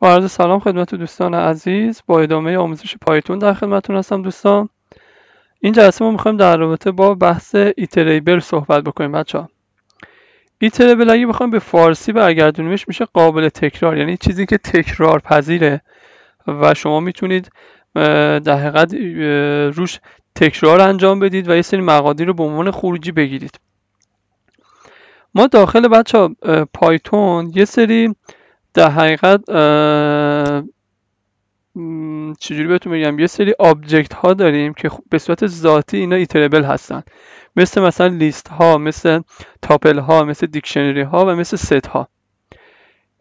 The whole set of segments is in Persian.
با عرض سلام خدمت دوستان عزیز با ادامه آموزش پایتون در خدمتتون هستم دوستان این جلسه ما میخوایم در رابطه با بحث ایتریبل صحبت بکنیم بچه ها ایتریبل اگه بخوایم به فارسی برگردونیمش میشه قابل تکرار یعنی چیزی که تکرار پذیره و شما میتونید در حقیقت روش تکرار انجام بدید و یه سری مقادیر رو به عنوان خروجی بگیرید ما داخل بچه ها پایتون یه سری در حقیقت چجوری بهتون میگم یه سری آبجکت ها داریم که خب به صورت ذاتی اینا ایتربل هستن مثل مثلا لیست ها مثل تاپل ها مثل دیکشنری ها و مثل ست ها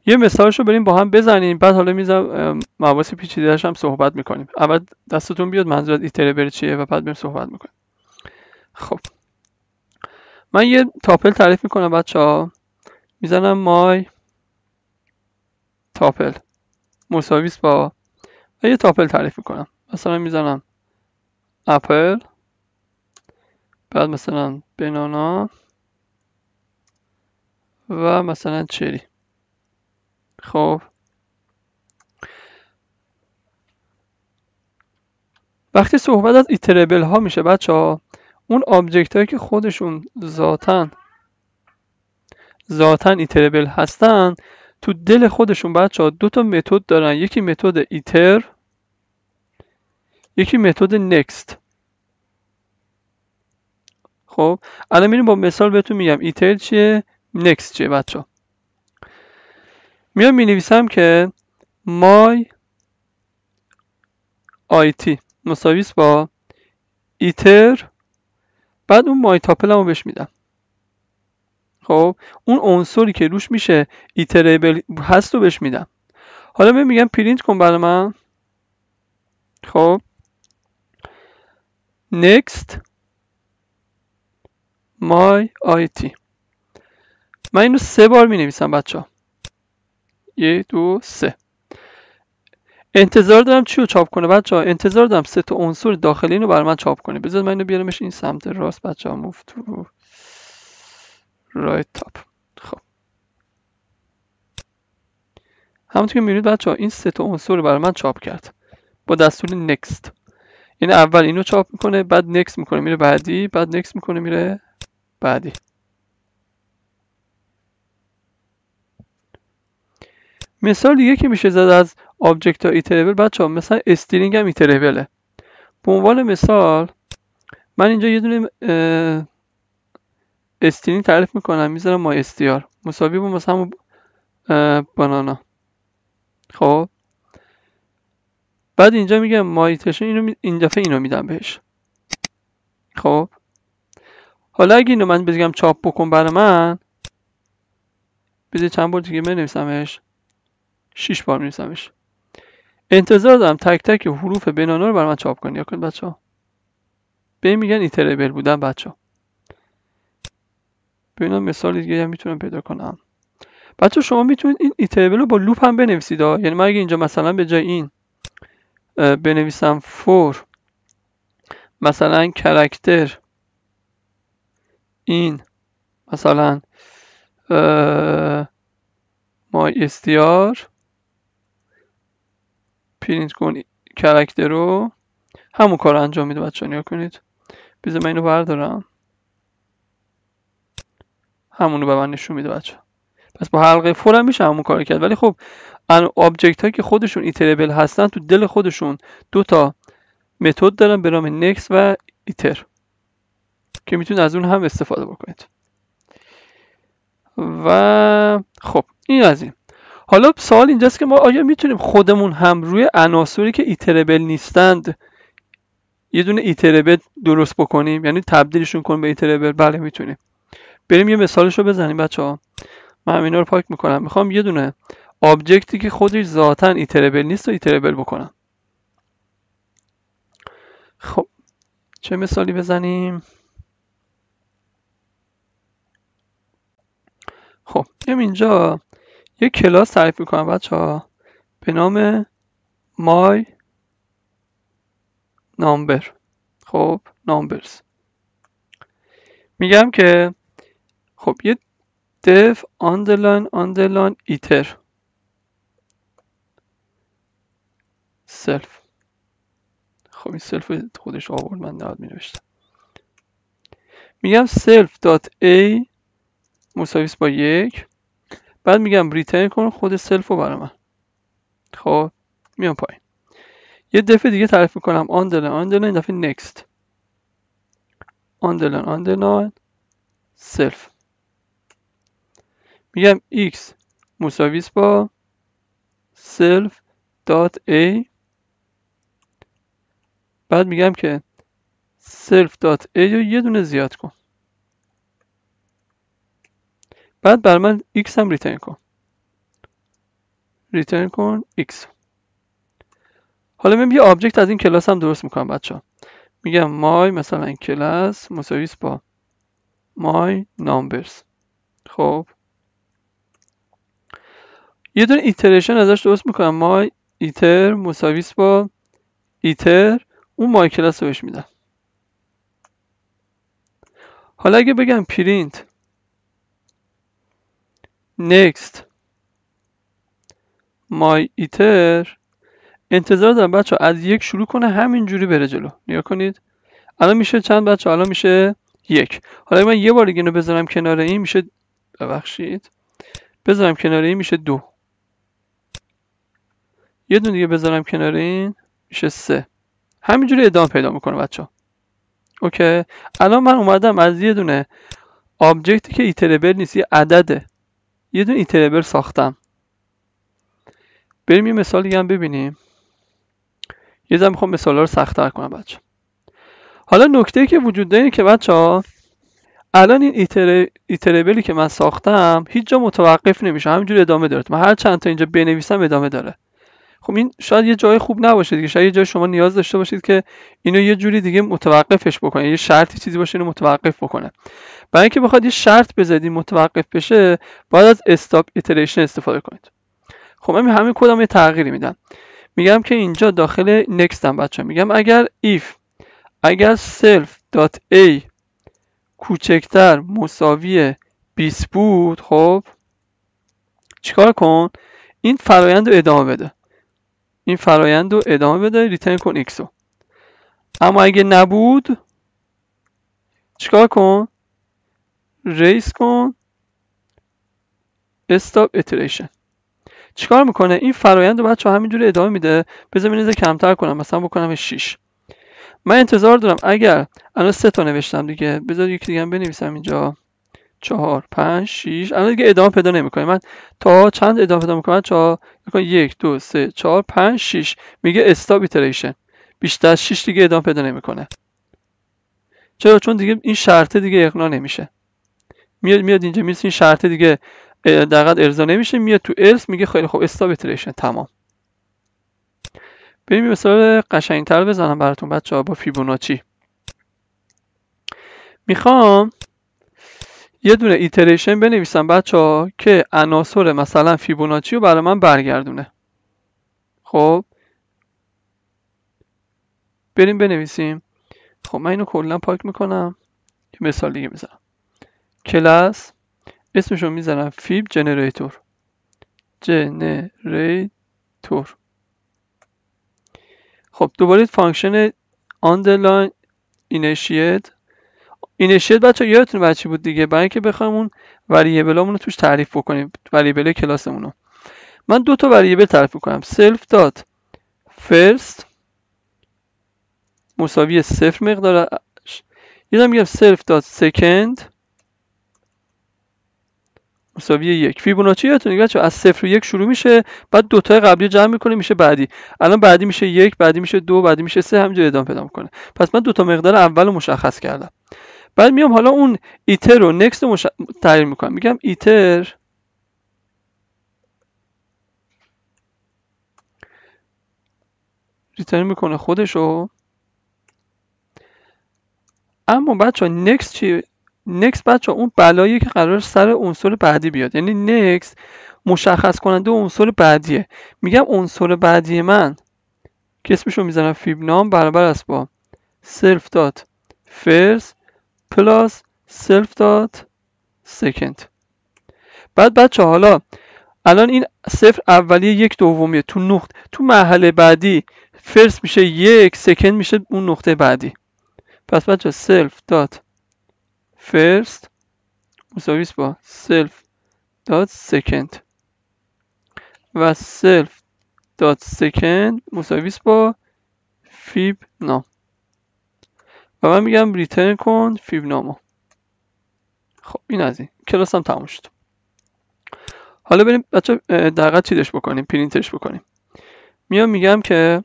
یه مثالش رو بریم با هم بزنیم بعد حالا میزم مواسی پیچیدهش هم صحبت میکنیم اول دستتون بیاد منظور از ایتربل چیه و بعد بریم صحبت میکنیم خب من یه تاپل تعریف میکنم بچه ها میزنم مای تاپل مساوی با و یه تاپل تعریف میکنم مثلا میزنم اپل بعد مثلا بنانا و مثلا چری خب وقتی صحبت از ایتربل ها میشه بچه ها اون آبجکت هایی که خودشون ذاتن ذاتن ایتربل هستن تو دل خودشون بچه ها دو تا متد دارن یکی متد ایتر یکی متد نکست خب الان میریم با مثال بهتون میگم ایتر چیه نکست چیه بچه ها میام مینویسم که مای it مساویس با ایتر بعد اون مای تاپل رو بهش میدم خب اون عنصری که روش میشه ایتریبل هست رو بهش میدم حالا من میگم پرینت کن برای من خب next my it من اینو سه بار می نویسم بچه ها یک دو سه انتظار دارم چی رو چاپ کنه بچه ها انتظار دارم سه تا عنصر داخلی رو برای من چاپ کنه بذار من اینو بیارمش این سمت راست بچه ها مفتو رایت تاپ خب همونطور که میبینید بچه ها این سه تا عنصر رو برای من چاپ کرد با دستور نکست این اول اینو چاپ میکنه بعد نکست میکنه میره بعدی بعد نکست میکنه میره بعدی مثال دیگه که میشه زد از آبجکت ها ایتریبل بچه ها مثلا استرینگ هم ایتریبله به عنوان مثال من اینجا یه دونه استینی تعریف میکنم میذارم ما استیار مساوی با مثلا همون بانانا خب بعد اینجا میگم مایتشن اینو می... این دفعه اینو میدم بهش خب حالا اگه اینو من بگم چاپ بکن برای من بذار چند بار دیگه بنویسمش شیش بار میرسمش انتظار دارم تک تک حروف بنانا رو برای من چاپ کنی یا کن بچه ها به میگن ایتریبل بودن بچه ها ببینم مثال دیگه هم میتونم پیدا کنم بچه شما میتونید این ایتریبل رو با لوپ هم بنویسید ها. یعنی من اگه اینجا مثلا به جای این بنویسم فور مثلا کرکتر این مثلا مای استیار پرینت کن کرکتر رو همون کار انجام میده بچه نیا کنید بیزه من اینو بردارم رو به من نشون میده بچه پس با حلقه فور هم میشه همون کار کرد ولی خب ان آبجکت هایی که خودشون ایتربل هستن تو دل خودشون دو تا متد دارن به نام نکس و ایتر که میتونید از اون هم استفاده بکنید و خب این از این حالا سوال اینجاست که ما آیا میتونیم خودمون هم روی عناصری که ایتربل نیستند یه دونه ایتربل درست بکنیم یعنی تبدیلشون کنیم به ایتربل بله میتونیم بریم یه مثالش رو بزنیم بچه ها من اینا رو پاک میکنم میخوام یه دونه آبجکتی که خودش ذاتا ایتربل نیست و ایتربل بکنم خب چه مثالی بزنیم خب بیام اینجا یه کلاس تعریف میکنم بچه ها به نام مای نامبر خب نامبرز میگم که خب یه دف آندرلاین آندرلاین ایتر سلف خب این سلف خودش آورد من نهاد می نوشتم میگم سلف دات ای مساویس با یک بعد میگم ریترن کن خود سلف رو برای من خب میام پایین یه دفعه دیگه تعریف میکنم آندرلاین آندرلاین دفعه نکست آندرلاین آندرلاین سلف میگم x مساویس با self.a a بعد میگم که self.a a رو یه دونه زیاد کن بعد بر من x هم ریترن کن ریترن کن x حالا من یه آبجکت از این کلاس هم درست میکنم بچه ها میگم my مثلا کلاس مساویس با my numbers. خب یه دونه ایتریشن ازش درست میکنم ما ایتر مساویس با ایتر اون مای کلاس رو بهش میدم حالا اگه بگم پرینت next مای ایتر انتظار دارم بچه از یک شروع کنه همینجوری بره جلو نیا کنید الان میشه چند بچه الان میشه یک حالا من یه بار دیگه اینو بذارم کنار این میشه ببخشید بذارم کنار این میشه دو یه دونه دیگه بذارم کنار این میشه سه همینجوری ادامه پیدا میکنه بچه ها اوکی الان من اومدم از یه دونه آبجکتی که ایتربل نیست یه عدده یه دونه ایتربل ساختم بریم یه مثال دیگه هم ببینیم یه ذره میخوام مثال رو سختتر کنم بچه حالا نکته که وجود داره که بچه ها الان این ایتر... ایتربلی که من ساختم هیچ جا متوقف نمیشه همینجوری ادامه داره من هر چند تا اینجا بنویسم ادامه داره خب این شاید یه جای خوب نباشه دیگه شاید یه جای شما نیاز داشته باشید که اینو یه جوری دیگه متوقفش بکنه یه شرطی چیزی باشه اینو متوقف بکنه برای اینکه بخواد یه شرط بزنید متوقف بشه باید از استاپ ایتریشن استفاده کنید خب من همین کدام یه تغییری میدم میگم که اینجا داخل نکست هم بچه میگم اگر if اگر self.a کوچکتر مساوی 20 بود خب چیکار کن این فرایند رو ادامه بده این فرایند رو ادامه بده ریترن کن ایکس رو اما اگه نبود چیکار کن ریس کن استاپ اتریشن چیکار میکنه این فرایند رو بچه همینجور ادامه میده بذار ببینید کمتر کنم مثلا بکنم 6 من انتظار دارم اگر الان سه تا نوشتم دیگه بذار یکی دیگه هم بنویسم اینجا چهار پنج شیش الان دیگه ادامه پیدا نمیکنه من تا چند ادامه پیدا میکنم چهار یک دو سه چهار پنج شیش میگه استاپ ایتریشن بیشتر از شیش دیگه ادامه پیدا نمیکنه چرا چون دیگه این شرط دیگه اقنا نمیشه میاد میاد اینجا میرسه این شرط دیگه دقیقا ارضا نمیشه میاد تو الس میگه خیلی خوب استاپ ایتریشن تمام بریم مثال قشنگتر بزنم براتون بچه ها با فیبوناچی میخوام یه دونه ایتریشن بنویسم بچه ها که عناصر مثلا فیبوناچی رو برای من برگردونه خب بریم بنویسیم خب من اینو کلا پاک میکنم یه مثال دیگه میزنم کلاس اسمش رو میزنم فیب جنریتور جنریتور خب دوباره فانکشن underline initiate اینیشیت بچه یادتون بچه بود دیگه برای اینکه بخوایم اون وریبلامون رو توش تعریف بکنیم وریبل کلاسمون رو من دو تا وریبل تعریف میکنم سلف دات فرست مساوی صفر مقدارش یادم میگم سلف دات سکند مساوی یک فیبوناچی یادتون بچه از صفر و یک شروع میشه بعد دو دوتای قبلی جمع میکنه میشه بعدی الان بعدی میشه یک بعدی میشه دو بعدی میشه سه همینجوری ادامه پیدا میکنه پس من دو تا مقدار اول مشخص کردم بعد میام حالا اون ایتر رو نکس رو مش... تغییر میکنم میگم ایتر ریترن میکنه خودشو اما بچه ها نکس چی نکس بچه اون بلایی که قرار سر عنصر بعدی بیاد یعنی نکس مشخص کننده عنصر بعدیه میگم عنصر بعدی من که اسمشو میزنم فیبنام برابر است با سلف دات فرز پلاس سلف دات سکند بعد بچه حالا الان این صفر اولیه یک دومیه تو نقط تو مرحله بعدی فرس میشه یک سکند میشه اون نقطه بعدی پس بچه سلف دات فرست مساویس با سلف دات سکند و سلف دات سکند مساویس با فیب نام و من میگم ریترن کن فیبنامو خب این از این کلاس هم تموم شد حالا بریم بچه دقیقا چیدش بکنیم پرینتش بکنیم میام میگم که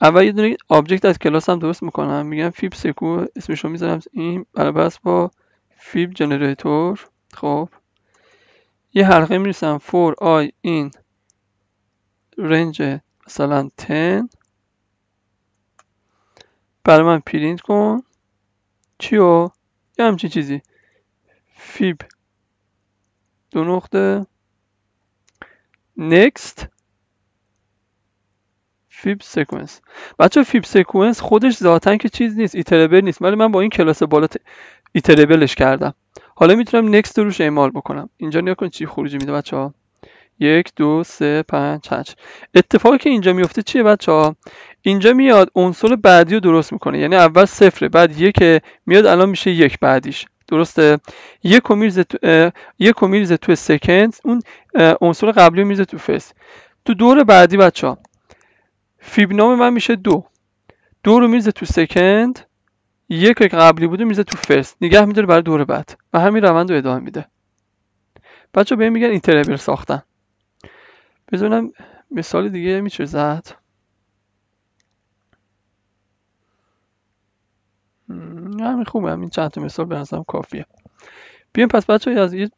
اول یه دونه آبجکت از کلاس هم درست میکنم میگم فیب سکو رو میذارم این برابرست با فیب جنریتور. خب یه حلقه میرسم for i in رنج مثلا 10 برای من پرینت کن چیو یه همچین چیزی فیب دو نقطه نکست فیب سیکونس بچه فیب سیکونس خودش ذاتا که چیز نیست ایتربل نیست ولی من با این کلاس بالا ایتربلش کردم حالا میتونم نکست روش اعمال بکنم اینجا نیا کن چی خروجی میده بچه ها یک دو سه پنج هشت اتفاقی که اینجا میفته چیه بچه ها اینجا میاد عنصر بعدی رو درست میکنه یعنی اول صفره بعد یک میاد الان میشه یک بعدیش درسته یک و میرزه تو... یک سکند اون عنصر قبلی رو میرزه تو فست تو دور بعدی بچه ها فیب نام من میشه دو دو رو میرزه تو سکند یک که قبلی بوده میرزه تو فست نگه میداره برای دور بعد و همین روند رو ادامه میده بچه به میگن اینتربر ساختن بذارم مثال دیگه میشه زد همین خوبه همین چند تا مثال به نظرم کافیه بیایم پس بچه از یه,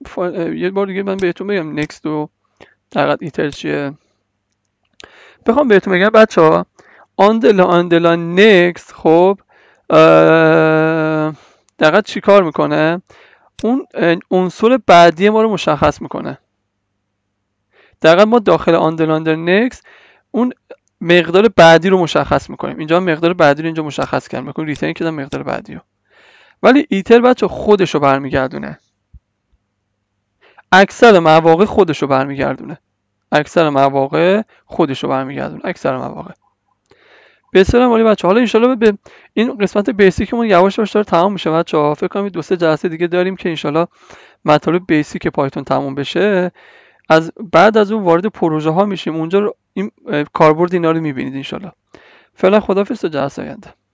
یه بار دیگه من بهتون بگم نکست و دقیقا ایتر چیه بخوام بهتون بگم بچه ها آندلا آندلا نکست خب دقیقا چی کار میکنه اون عنصر بعدی ما رو مشخص میکنه دقیقا ما داخل آندل در نکس اون مقدار بعدی رو مشخص میکنیم اینجا مقدار بعدی رو اینجا مشخص کرد. میکنیم ریترن کردم مقدار بعدی رو ولی ایتر بچه خودش رو برمیگردونه اکثر مواقع خودش رو برمیگردونه اکثر مواقع خودش رو برمیگردونه اکثر مواقع بسیار مالی بچه حالا انشالله به این قسمت بیسیکمون یواش یواش داره تمام میشه بچه ها فکر کنم دو سه جلسه دیگه داریم که انشالله مطالب بیسیک پایتون تموم بشه از بعد از اون وارد پروژه ها میشیم اونجا رو این کاربرد اینا رو میبینید انشالله فعلا خدافظ جلسه آینده